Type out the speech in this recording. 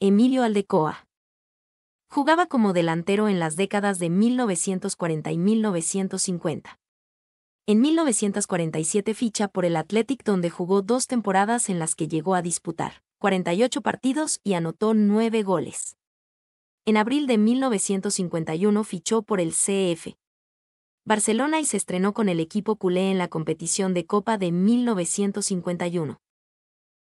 Emilio Aldecoa. Jugaba como delantero en las décadas de 1940 y 1950. En 1947 ficha por el Athletic donde jugó dos temporadas en las que llegó a disputar 48 partidos y anotó nueve goles. En abril de 1951 fichó por el CF. Barcelona y se estrenó con el equipo culé en la competición de Copa de 1951.